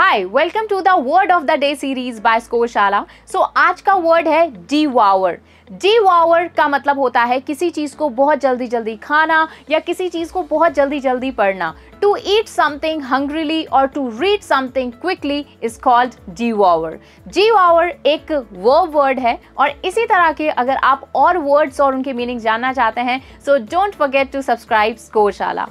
hi welcome to the word of the day series by स्कोशाला so आज का word है डी वावर डी वावर का मतलब होता है किसी चीज़ को बहुत जल्दी जल्दी खाना या किसी चीज़ को बहुत जल्दी जल्दी पढ़ना टू ईट समथिंग हंग्रीली और to read something quickly is called devour devour एक वर्ब वर्ड है और इसी तरह के अगर आप और वर्ड्स और उनके मीनिंग जानना चाहते हैं so don't forget to subscribe स्कोशाला